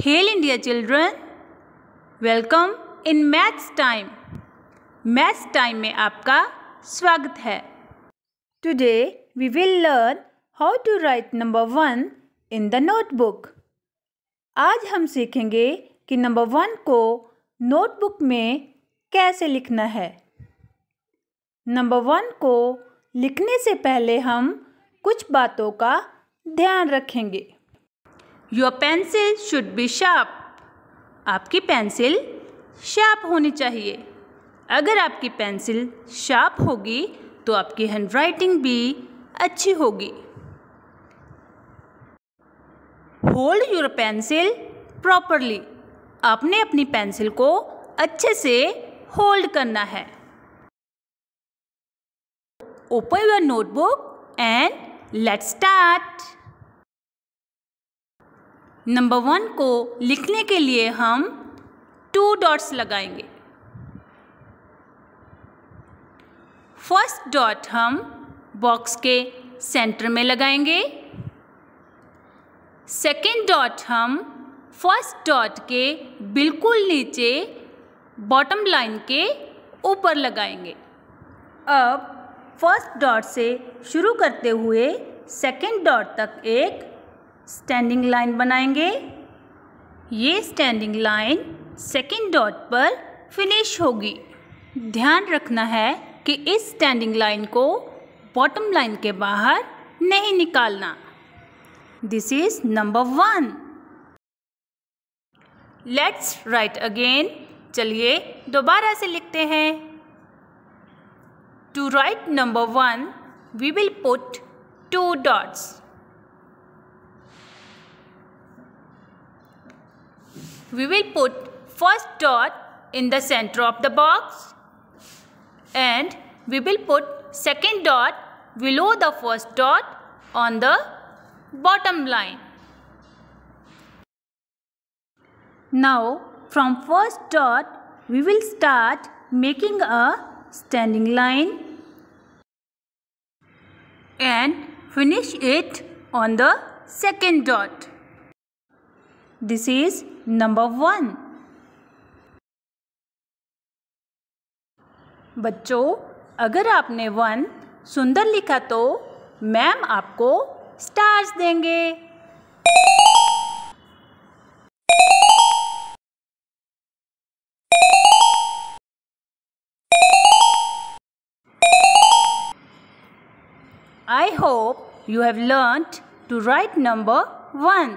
Hello India children welcome in maths time maths time में आपका स्वागत है today we will learn how to write number one in the notebook आज हम सीखेंगे कि नंबर वन को नोटबुक में कैसे लिखना है नंबर वन को लिखने से पहले हम कुछ बातों का ध्यान रखेंगे your pencil should be sharp आपकी पेंसिल शार्प होनी चाहिए अगर आपकी पेंसिल शार्प होगी तो आपकी हैंडराइटिंग भी अच्छी होगी होल्ड योर पेंसिल प्रॉपरली आपने अपनी पेंसिल को अच्छे से होल्ड करना है open your notebook and let's start number one को लिखने के लिए हम टू डॉट्स लगाएंगे फर्स्ट डॉट हम बॉक्स के सेंटर में लगाएंगे सेकेंड डॉट हम फर्स्ट डॉट के बिल्कुल नीचे बॉटम लाइन के ऊपर लगाएंगे अब फर्स्ट डॉट से शुरू करते हुए सेकेंड डॉट तक एक स्टैंडिंग लाइन बनाएंगे ये स्टैंडिंग लाइन सेकेंड डॉट पर फिनिश होगी ध्यान रखना है कि इस स्टैंडिंग लाइन को बॉटम लाइन के बाहर नहीं निकालना this is number one let's write again चलिए दोबारा से लिखते हैं to write number one we will put two dots We will put first dot in the center of the box and we will put second dot below the first dot on the bottom line. Now from first dot we will start making a standing line and finish it on the second dot. This is number one बच्चों अगर आपने one सुंदर लिखा तो ma'am आपको stars देंगे I hope you have learn to write number one